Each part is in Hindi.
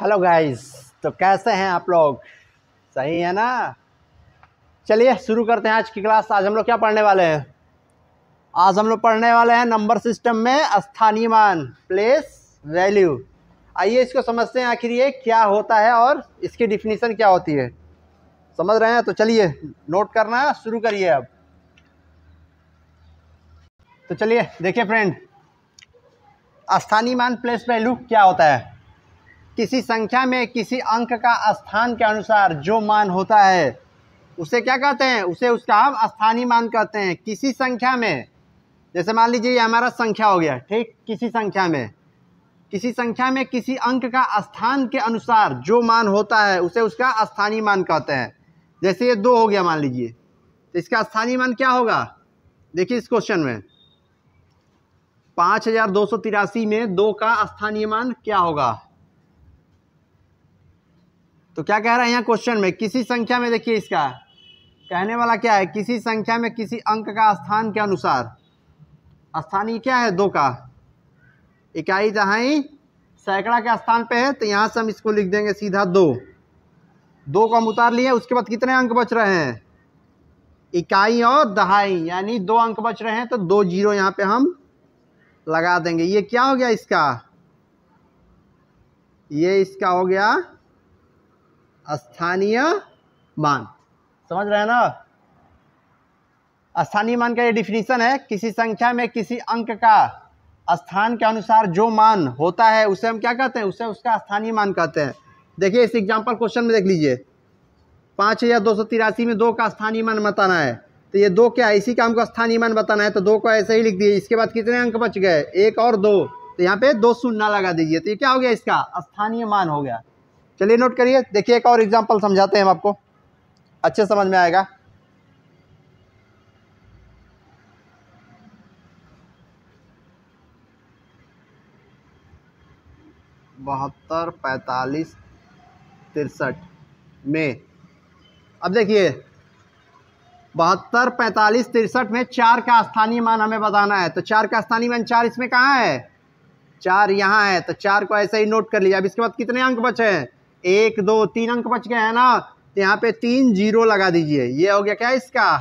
हेलो गाइस तो कैसे हैं आप लोग सही है ना चलिए शुरू करते हैं आज की क्लास आज हम लोग क्या पढ़ने वाले हैं आज हम लोग पढ़ने वाले हैं नंबर सिस्टम में स्थानीय मान प्लेस वैल्यू आइए इसको समझते हैं आखिर ये क्या होता है और इसकी डिफिनीसन क्या होती है समझ रहे हैं तो चलिए नोट करना शुरू करिए अब तो चलिए देखिए फ्रेंड स्थानीय मान प्लेस वैल्यू क्या होता है किसी संख्या में किसी अंक का स्थान के अनुसार जो मान होता है उसे क्या कहते हैं उसे उसका हम स्थानीय मान कहते हैं किसी संख्या में जैसे मान लीजिए ये हमारा संख्या हो गया ठीक किसी संख्या में किसी संख्या में किसी अंक का स्थान के अनुसार जो मान होता है उसे उसका स्थानीय मान कहते हैं जैसे ये दो हो गया मान लीजिए तो इसका स्थानीय मान क्या होगा देखिए इस क्वेश्चन में पाँच हज़ार दो सौ तिरासी में दो का स्थानीय मान क्या होगा तो क्या कह रहा है यहाँ क्वेश्चन में किसी संख्या में देखिए इसका कहने वाला क्या है किसी संख्या में किसी अंक का स्थान के अनुसार स्थान ये क्या है दो का इकाई जहाँ ही सैकड़ा के स्थान पे है तो यहाँ से हम इसको लिख देंगे सीधा दो दो को हम उतार लिए उसके बाद कितने अंक बच रहे हैं इकाई और दहाई यानी दो अंक बच रहे हैं तो दो जीरो यहाँ पे हम लगा देंगे ये क्या हो गया इसका ये इसका हो गया स्थानीय मान समझ रहे हैं ना स्थानीय मान का ये डिफिनीशन है किसी संख्या में किसी अंक का स्थान के अनुसार जो मान होता है उसे हम क्या कहते हैं उसे उसका स्थानीय मान कहते हैं देखिए इस एग्जाम्पल क्वेश्चन में देख लीजिए पाँच हज़ार दो सौ तिरासी में दो का स्थानीय मान बताना है तो ये दो क्या है इसी का हमको स्थानीय मान बताना है तो दो को ऐसे ही लिख दिए इसके बाद कितने अंक बच गए एक और दो तो यहाँ पे दो शून्य लगा दीजिए तो ये क्या हो गया इसका स्थानीय मान हो गया चलिए नोट करिए देखिए एक और एग्जाम्पल समझाते हैं हम आपको अच्छे समझ में आएगा बहत्तर पैंतालीस तिरसठ में अब देखिए बहत्तर पैंतालीस तिरसठ में चार का स्थानीय मान हमें बताना है तो चार का स्थानीय मान चार इसमें कहाँ है चार यहाँ है तो चार को ऐसे ही नोट कर लीजिए अब इसके बाद कितने अंक बचे हैं एक दो तीन अंक बच गए हैं ना तो यहाँ पे तीन जीरो लगा दीजिए ये हो गया क्या इसका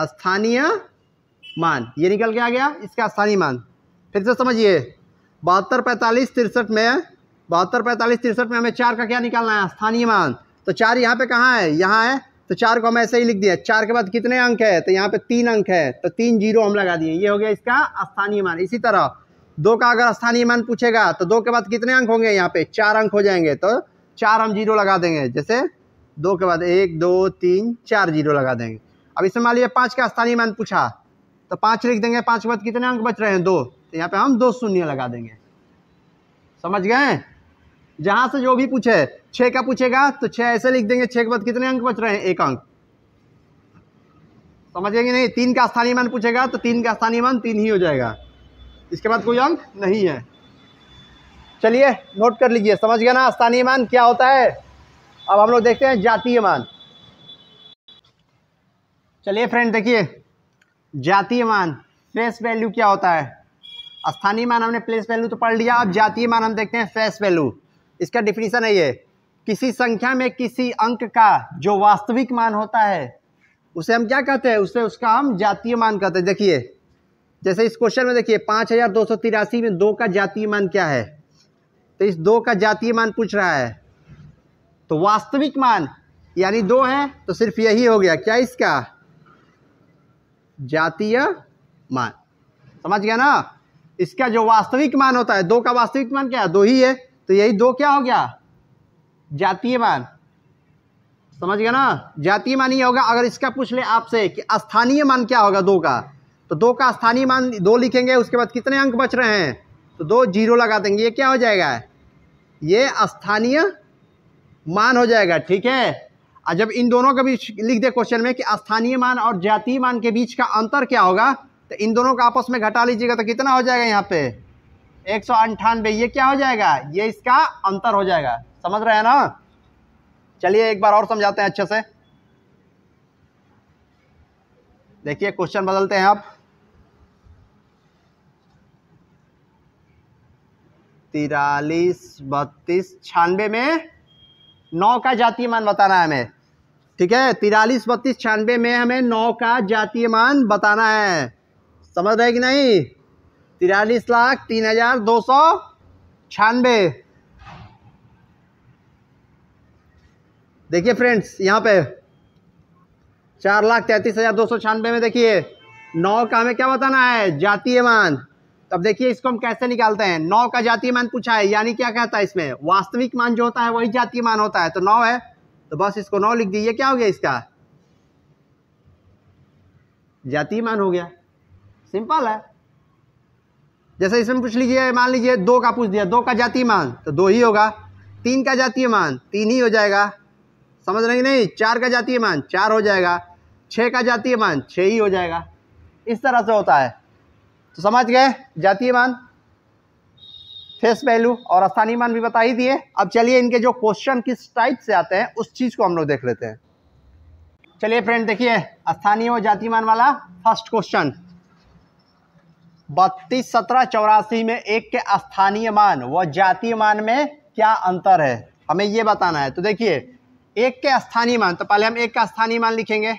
स्थानीय मान ये निकल के आ गया इसका स्थानीय मान फिर से समझिए बहत्तर पैंतालीस तिरसठ में बहत्तर पैंतालीस तिरसठ में हमें चार का क्या निकालना है स्थानीय मान तो चार यहाँ पे कहाँ है यहाँ है तो चार को हम ऐसे ही लिख दिया चार के बाद कितने अंक है तो यहाँ पे तीन अंक है तो तीन जीरो हम लगा दिए ये हो गया इसका स्थानीय मान इसी तरह दो का अगर स्थानीय मान पूछेगा तो दो के बाद कितने अंक होंगे यहाँ पे चार अंक हो जाएंगे तो चार हम जीरो लगा देंगे जैसे दो के बाद एक दो तीन चार जीरो लगा देंगे अब इसमें मान लीजिए पाँच का स्थानीय मान पूछा तो पाँच लिख देंगे पाँच के बाद कितने अंक बच रहे हैं दो तो यहाँ पे हम दो शून्य लगा देंगे समझ गए जहाँ से जो भी पूछे छः का पूछेगा तो छः ऐसे लिख देंगे छः के बाद कितने अंक बच रहे हैं एक अंक समझेंगे नहीं तीन का स्थानीय मान पूछेगा तो तीन का स्थानीय मान तीन ही हो जाएगा इसके बाद कोई अंक नहीं है चलिए नोट कर लीजिए समझ गया ना स्थानीय मान क्या होता है अब हम लोग देखते हैं जातीय मान चलिए फ्रेंड देखिए जातीय मान फेस वैल्यू क्या होता है स्थानीय मान हमने प्लेस वैल्यू तो पढ़ लिया अब जातीय मान हम देखते हैं फेस वैल्यू इसका डिफिनीशन है ये किसी संख्या में किसी अंक का जो वास्तविक मान होता है उसे हम क्या कहते हैं उसे उसका हम जातीय मान कहते हैं देखिए जैसे इस क्वेश्चन में देखिए पाँच हज़ार दो सौ तिरासी में दो का जातीय मान क्या है तो इस दो का जातीय मान पूछ रहा है तो वास्तविक मान यानी दो है तो सिर्फ यही हो गया क्या इसका जातीय मान समझ गया ना इसका जो वास्तविक मान होता है दो का वास्तविक मान क्या है दो ही है तो यही दो क्या हो गया जातीय मान समझ गया ना जातीय मान ये होगा अगर इसका पूछ ले आपसे कि स्थानीय मान क्या होगा दो का तो दो का स्थानीय मान दो लिखेंगे उसके बाद कितने अंक बच रहे हैं तो दो जीरो लगा देंगे ये क्या हो जाएगा ये स्थानीय मान हो जाएगा ठीक है और जब इन दोनों का भी लिख दे क्वेश्चन में कि स्थानीय मान और जातीय मान के बीच का अंतर क्या होगा तो इन दोनों का आपस में घटा लीजिएगा तो कितना हो जाएगा यहाँ पे एक सौ अंठानवे ये क्या हो जाएगा ये इसका अंतर हो जाएगा समझ रहे हैं ना चलिए एक बार और समझाते हैं अच्छे से देखिए क्वेश्चन बदलते हैं आप तिरालीस बत्तीस छियानवे में नौ का जातीय मान बताना है हमें ठीक है तिरालीस बत्तीस छियानवे में हमें नौ का जातीय मान बताना है समझ रहे कि नहीं तिरालीस लाख तीन हजार दो सौ छियानवे देखिए फ्रेंड्स यहाँ पे चार लाख तैंतीस हजार दो सौ छियानवे में देखिए नौ का हमें क्या बताना है जातीय मान अब देखिए इसको हम कैसे निकालते हैं नौ का जातीय मान पूछा है यानी क्या कहता है इसमें वास्तविक मान जो होता है वही जातीय मान होता है तो नौ है तो बस इसको नौ लिख दीजिए क्या हो गया इसका जातीय मान हो गया सिंपल है जैसे इसमें पूछ लीजिए मान लीजिए दो का पूछ दिया दो का जातीय मान तो दो ही होगा तीन का जातीय मान तीन ही हो जाएगा समझ रहे नहीं चार का जातीय मान चार हो जाएगा छः का जातीय मान छः ही हो जाएगा इस तरह से होता है तो समझ गए जातीय मान फेस वैल्यू और स्थानीय मान भी बता ही दिए अब चलिए इनके जो क्वेश्चन किस टाइप से आते हैं उस चीज़ को हम लोग देख लेते हैं चलिए फ्रेंड देखिए स्थानीय और जाति मान वाला फर्स्ट क्वेश्चन बत्तीस सत्रह चौरासी में एक के स्थानीय मान व जातीय मान में क्या अंतर है हमें ये बताना है तो देखिए एक के स्थानीय मान तो पहले हम एक का स्थानीय मान लिखेंगे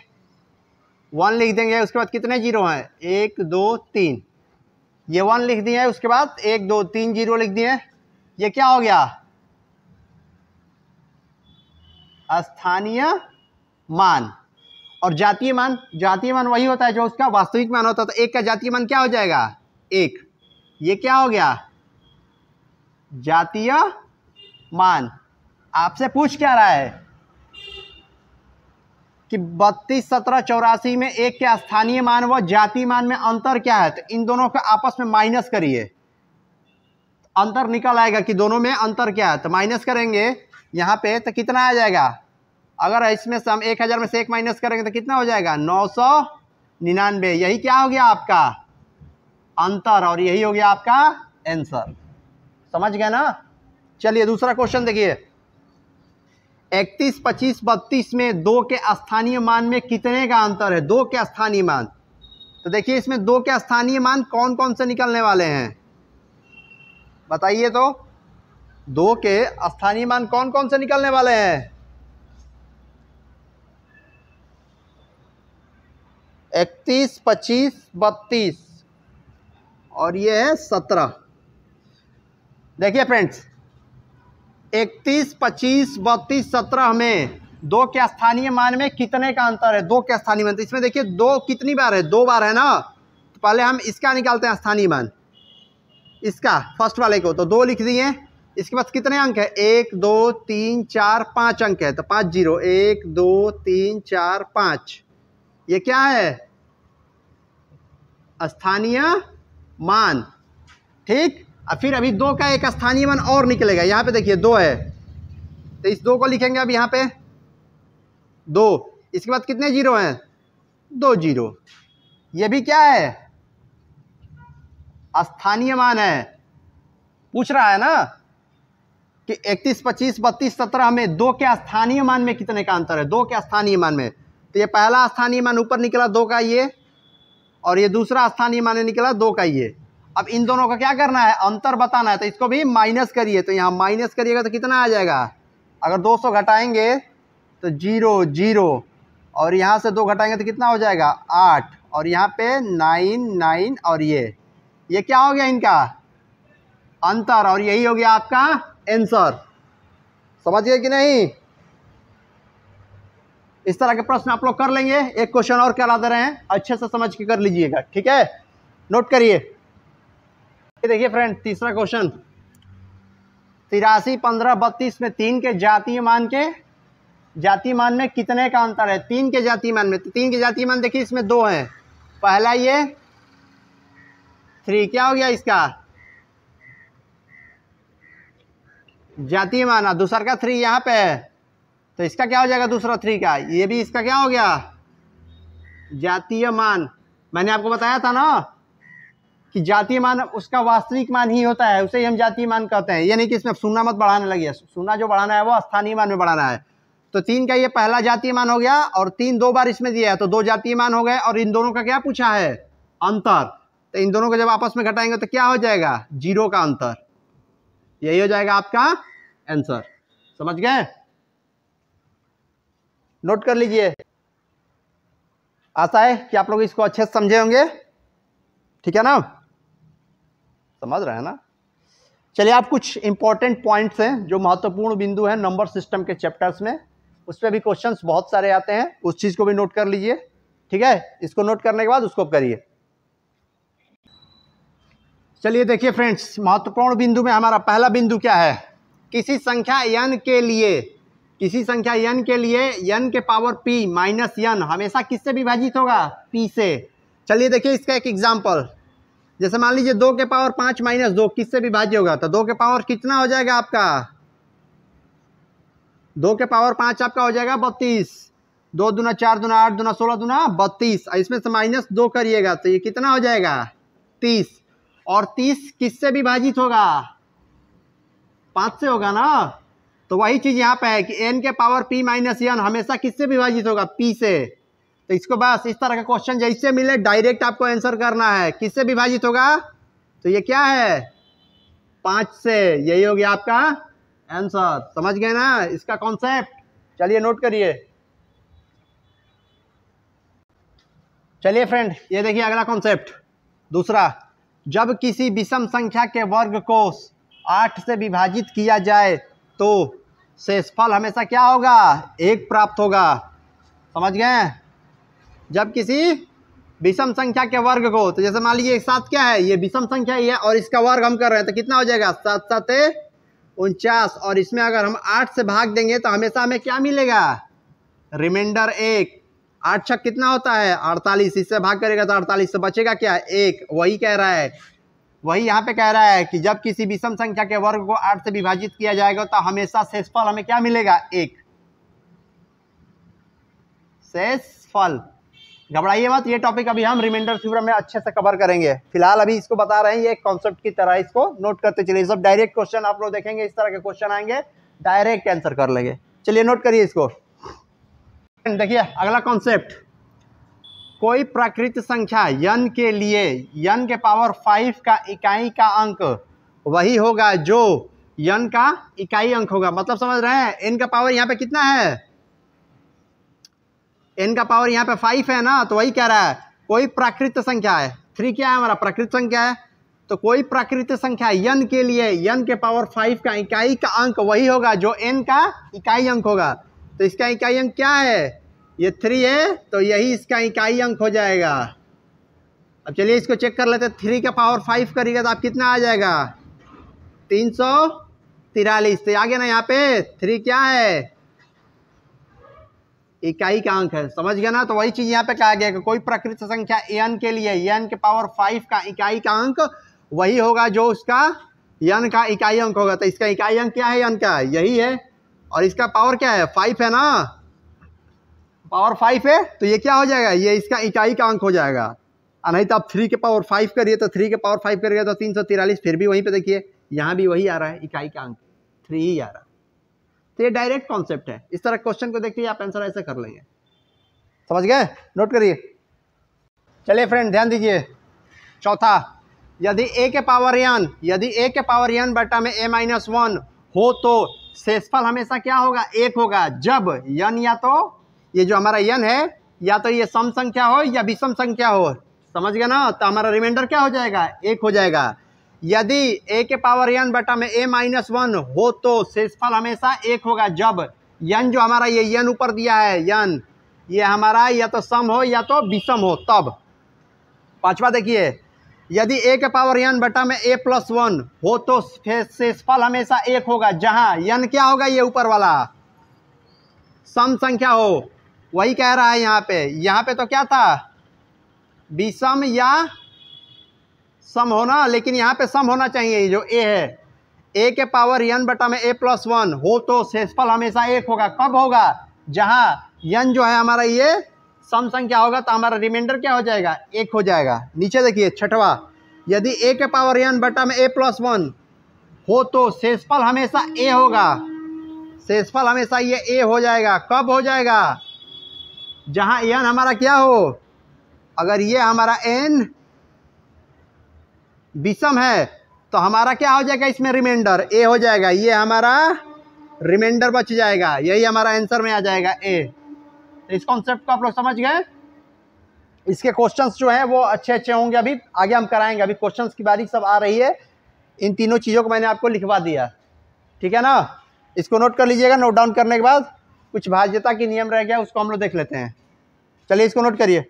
वन लिख देंगे उसके बाद कितने जीरो हैं एक दो तीन ये वन लिख दिए उसके बाद एक दो तीन जीरो लिख दिए ये क्या हो गया स्थानीय मान और जातीय मान जातीय मान वही होता है जो उसका वास्तविक मान होता है तो एक का जातीय मान क्या हो जाएगा एक ये क्या हो गया जातीय मान आपसे पूछ क्या रहा है कि बत्तीस सत्रह चौरासी में एक के स्थानीय मान व जाति मान में अंतर क्या है तो इन दोनों का आपस में माइनस करिए अंतर निकल आएगा कि दोनों में अंतर क्या है तो माइनस करेंगे यहाँ पे तो कितना आ जाएगा अगर इसमें से हम एक हज़ार में से एक माइनस करेंगे तो कितना हो जाएगा नौ सौ निन्यानवे यही क्या हो गया आपका अंतर और यही हो गया आपका आंसर समझ गए ना चलिए दूसरा क्वेश्चन देखिए इकतीस पच्चीस बत्तीस में दो के स्थानीय मान में कितने का अंतर है दो के स्थानीय मान तो देखिए इसमें दो के स्थानीय मान कौन कौन से निकलने वाले हैं बताइए तो दो के स्थानीय मान कौन कौन से निकलने वाले हैं इकतीस पच्चीस बत्तीस और ये है सत्रह देखिए फ्रेंड्स इकतीस पच्चीस बत्तीस सत्रह में दो के स्थानीय मान में कितने का अंतर है दो के स्थानीय मान तो इसमें देखिए दो कितनी बार है दो बार है ना तो पहले हम इसका निकालते हैं स्थानीय मान इसका फर्स्ट वाले को तो दो लिख दिए इसके पास कितने अंक है एक दो तीन चार पाँच अंक है तो पाँच जीरो एक दो तीन चार पाँच ये क्या है स्थानीय मान ठीक अब फिर अभी दो का एक स्थानीय मान और निकलेगा यहाँ पे देखिए दो है तो इस दो को लिखेंगे अब यहाँ पे दो इसके बाद कितने जीरो हैं दो जीरो ये भी क्या है स्थानीय मान है पूछ रहा है ना कि इकतीस पच्चीस बत्तीस सत्रह में दो के स्थानीय मान में कितने का अंतर है दो के स्थानीय मान में तो ये पहला स्थानीय मान ऊपर निकला दो का ये और ये दूसरा स्थानीय मान निकला दो का ये अब इन दोनों का क्या करना है अंतर बताना है तो इसको भी माइनस करिए तो यहाँ माइनस करिएगा तो कितना आ जाएगा अगर 200 घटाएंगे तो जीरो जीरो और यहाँ से दो घटाएंगे तो कितना हो जाएगा आठ और यहाँ पे नाइन नाइन और ये ये क्या हो गया इनका अंतर और यही हो गया आपका समझ समझिए कि नहीं इस तरह के प्रश्न आप लोग कर लेंगे एक क्वेश्चन और ला दे रहे हैं अच्छे से समझ के कर लीजिएगा ठीक है नोट करिए ये देखिए फ्रेंड तीसरा क्वेश्चन तिरासी पंद्रह बत्तीस में तीन के जातीय मान के जातीय मान में कितने का अंतर है तीन के जातीय मान में तो तीन के जातीय मान देखिए इसमें दो है पहला ये थ्री क्या हो गया इसका जातीय माना दूसर का थ्री यहाँ पे है तो इसका क्या हो जाएगा दूसरा थ्री का ये भी इसका क्या हो गया जातीय मान मैंने आपको बताया था ना कि जातीय मान उसका वास्तविक मान ही होता है उसे ही हम जातीय मान कहते हैं यानी कि इसमें सुना मत बढ़ाने लगी सुना जो बढ़ाना है वो स्थानीय मान में बढ़ाना है तो तीन का ये पहला जातीय मान हो गया और तीन दो बार इसमें दिया है तो दो जातीय मान हो गए और इन दोनों का क्या पूछा है अंतर तो इन दोनों को जब आपस में घटाएंगे तो क्या हो जाएगा जीरो का अंतर यही हो जाएगा आपका आंसर समझ गए नोट कर लीजिए आशा है कि आप लोग इसको अच्छे से समझे होंगे ठीक है ना समझ रहे हैं ना चलिए आप कुछ इंपॉर्टेंट पॉइंट्स हैं जो महत्वपूर्ण बिंदु हैं नंबर सिस्टम के चैप्टर्स में उस पर भी क्वेश्चंस बहुत सारे आते हैं उस चीज़ को भी नोट कर लीजिए ठीक है इसको नोट करने के बाद उसको करिए चलिए देखिए फ्रेंड्स महत्वपूर्ण बिंदु में हमारा पहला बिंदु क्या है किसी संख्या यन के लिए किसी संख्या यन के लिए यन के पावर पी माइनस यन हमेशा किससे विभाजित होगा पी से चलिए देखिए इसका एक एग्जाम्पल जैसे मान लीजिए दो के पावर पाँच माइनस दो किससे भी भाज्य होगा तो दो के पावर कितना हो जाएगा आपका दो के पावर पाँच आपका हो जाएगा बत्तीस दो दूना चार दुना आठ दूना सोलह दूना बत्तीस इसमें से माइनस दो करिएगा तो ये कितना हो जाएगा तीस और तीस किससे विभाजित होगा पाँच से होगा ना तो वही चीज़ यहाँ पे है कि एन के पावर पी माइनस एन हमेशा किससे विभाजित होगा पी से तो इसको बस इस तरह का क्वेश्चन जैसे मिले डायरेक्ट आपको आंसर करना है किससे विभाजित होगा तो ये क्या है पाँच से यही हो गया आपका आंसर समझ गए ना इसका कॉन्सेप्ट चलिए नोट करिए चलिए फ्रेंड ये देखिए अगला कॉन्सेप्ट दूसरा जब किसी विषम संख्या के वर्ग को आठ से विभाजित किया जाए तो शेषफल हमेशा क्या होगा एक प्राप्त होगा समझ गए जब किसी विषम संख्या के वर्ग को तो जैसे मान लीजिए साथ क्या है ये विषम संख्या ही है और इसका वर्ग हम कर रहे हैं तो कितना हो जाएगा सात सात उनचास और इसमें अगर हम आठ से भाग देंगे तो हमेशा हमें क्या मिलेगा रिमाइंडर एक आठ छक कितना होता है अड़तालीस इससे भाग करेगा तो अड़तालीस से बचेगा क्या एक वही कह रहा है वही यहाँ पे कह रहा है कि जब किसी विषम संख्या के वर्ग को आठ से विभाजित किया जाएगा तो हमेशा शेष हमें क्या मिलेगा एक शेष घबराइए मत ये टॉपिक अभी हम रिमाइंडर थ्योरम में अच्छे से कवर करेंगे फिलहाल अभी इसको बता रहे हैं ये एक कॉन्सेप्ट की तरह इसको नोट करते चलिए सब डायरेक्ट क्वेश्चन आप लोग देखेंगे इस तरह के क्वेश्चन आएंगे डायरेक्ट आंसर कर लेंगे चलिए नोट करिए इसको देखिए अगला कॉन्सेप्ट कोई प्राकृत संख्या यन के लिए यन के पावर फाइव का इकाई का अंक वही होगा जो यन का इकाई अंक होगा मतलब समझ रहे हैं एन का पावर यहाँ पे कितना है एन का पावर यहाँ पे फाइव है ना तो वही कह रहा है कोई प्राकृत संख्या है थ्री क्या है हमारा प्राकृत संख्या है तो कोई प्राकृतिक संख्या यन के लिए यन के पावर फाइव का इकाई का अंक वही होगा जो एन का इकाई अंक होगा तो इसका इकाई अंक क्या है ये थ्री है तो यही इसका इकाई अंक हो जाएगा अब चलिए इसको चेक कर लेते हैं थ्री का पावर फाइव करिएगा तो आप कितना आ जाएगा तीन सौ तिरालीस तो आगे ना यहाँ पे थ्री क्या है इकाई का अंक है समझ गया ना तो वही चीज यहाँ पे कहा गया कि कोई प्रकृत संख्या एन के लिए एन के पावर फाइव का इकाई का अंक वही होगा जो उसका यन का इकाई अंक होगा तो इसका इकाई अंक क्या है यन का यही है और इसका पावर क्या है फाइव है ना पावर फाइव है तो ये क्या हो जाएगा ये इसका इकाई का अंक हो जाएगा और नहीं तो आप थ्री के पावर फाइव करिए तो थ्री के पावर फाइव करिएगा तो तीन सौ तिरालीस फिर भी वहीं पे देखिए यहाँ भी वही आ रहा है इकाई का अंक थ्री ही आ रहा है तो ये डायरेक्ट कॉन्सेप्ट है इस तरह क्वेश्चन को देखिए आप आंसर ऐसे कर लेंगे समझ गए नोट करिए चलिए फ्रेंड ध्यान दीजिए चौथा यदि ए के पावर एन यदि ए के पावर एन बटा में ए माइनस वन हो तो शेषफल हमेशा क्या होगा एक होगा जब यन या तो ये जो हमारा यन है या तो ये सम संख्या हो या विषम संख्या हो समझ गया ना तो हमारा रिमाइंडर क्या हो जाएगा एक हो जाएगा यदि ए के पावर एन बटा में ए माइनस वन हो तो शेषफल हमेशा एक होगा जब यन जो हमारा ये यन ऊपर दिया है यन ये हमारा या तो सम हो या तो विषम हो तब पांचवा देखिए यदि ए के पावर यन बटा में ए प्लस वन हो तो शेषफल हमेशा एक होगा जहाँ यन क्या होगा ये ऊपर वाला सम संख्या हो वही कह रहा है यहाँ पे यहाँ पे तो क्या था विषम या सम होना लेकिन यहाँ पे सम होना चाहिए जो ए है ए के पावर यन बटा में ए प्लस वन हो तो शेषफल हमेशा एक होगा कब होगा जहाँ यन जो है हमारा ये सम संख्या होगा तो हमारा रिमाइंडर क्या हो जाएगा एक हो जाएगा नीचे देखिए छठवा यदि ए के पावर यन बटा में ए प्लस वन हो तो शेषफल हमेशा ए होगा शेषफल हमेशा ये ए हो जाएगा कब हो जाएगा जहाँ एन हमारा क्या हो अगर ये हमारा एन विषम है तो हमारा क्या हो जाएगा इसमें रिमाइंडर ए हो जाएगा ये हमारा रिमाइंडर बच जाएगा यही हमारा आंसर में आ जाएगा ए तो इस कॉन्सेप्ट को आप लोग समझ गए इसके क्वेश्चंस जो हैं वो अच्छे अच्छे होंगे अभी आगे हम कराएंगे अभी क्वेश्चंस की बारीक सब आ रही है इन तीनों चीज़ों को मैंने आपको लिखवा दिया ठीक है ना इसको नोट कर लीजिएगा नोट डाउन करने के बाद कुछ भाज्यता के नियम रह गया उसको हम लोग देख लेते हैं चलिए इसको नोट करिए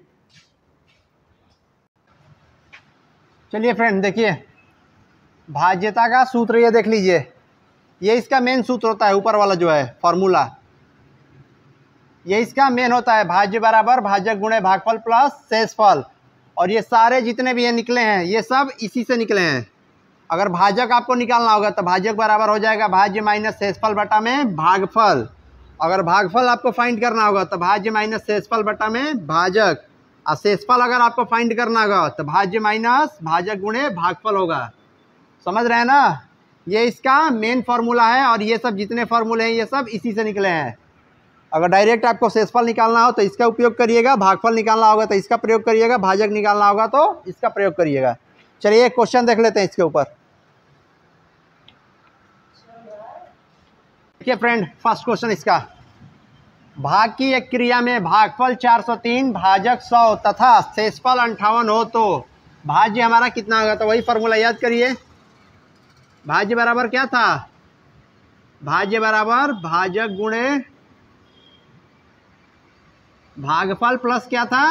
चलिए फ्रेंड देखिए भाज्यता का सूत्र ये देख लीजिए ये इसका मेन सूत्र होता है ऊपर वाला जो है फॉर्मूला ये इसका मेन होता है भाज्य बराबर भाजक गुणे भागफल प्लस शेषफल और ये सारे जितने भी ये निकले हैं ये सब इसी से निकले हैं अगर भाजक आपको निकालना होगा तो भाजक बराबर हो जाएगा भाज्य माइनस शेषफल बटा में भागफल अगर भागफल आपको फाइंड करना होगा तो भाज्य माइनस शेषफल बटा में भाजक अशेषफल अगर आपको फाइंड करना होगा तो भाज्य माइनस भाजक गुणे भागफल होगा समझ रहे हैं ना ये इसका मेन फार्मूला है और ये सब जितने फार्मूले हैं ये सब इसी से निकले हैं अगर डायरेक्ट आपको शेषफल निकालना हो तो इसका उपयोग करिएगा भागफल निकालना होगा तो इसका प्रयोग करिएगा भाजक निकालना होगा तो इसका प्रयोग करिएगा चलिए एक क्वेश्चन देख लेते हैं इसके ऊपर देखिए फ्रेंड फर्स्ट क्वेश्चन इसका भाग की एक क्रिया में भागफल 403 भाजक 100 तथा शेषफल अंठावन हो तो भाज्य हमारा कितना होगा तो वही फॉर्मूला याद करिए भाज्य बराबर क्या था भाज्य बराबर भाजक गुणे भागफल प्लस क्या था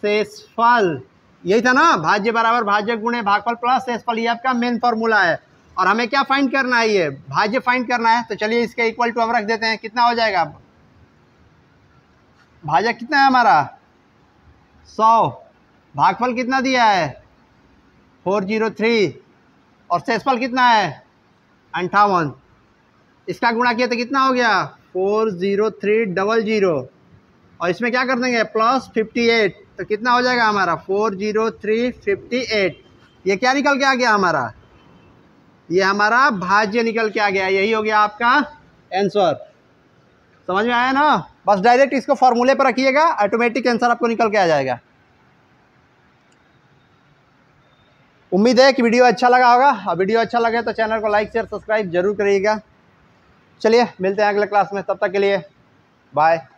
शेषफल यही था ना भाज्य बराबर भाजक गुणे भागफल प्लस शेषफल ये आपका मेन फॉर्मूला है और हमें क्या फाइंड करना है ये भाज्य फाइंड करना है तो चलिए इसका इक्वल टू हम रख देते हैं कितना हो जाएगा भाज्य कितना है हमारा सौ भागफल कितना दिया है फोर जीरो थ्री और सेसफल कितना है अंठावन इसका गुणा किया तो कितना हो गया four zero three double zero और इसमें क्या कर देंगे प्लस फिफ्टी एट तो कितना हो जाएगा हमारा four zero three fifty eight ये क्या निकल के आ गया हमारा ये हमारा भाज्य निकल के आ गया यही हो गया आपका आंसर समझ में आया ना बस डायरेक्ट इसको फॉर्मूले पर रखिएगा ऑटोमेटिक आंसर आपको निकल के आ जाएगा उम्मीद है कि वीडियो अच्छा लगा होगा और वीडियो अच्छा लगे तो चैनल को लाइक शेयर सब्सक्राइब जरूर करिएगा चलिए मिलते हैं अगले क्लास में तब तक के लिए बाय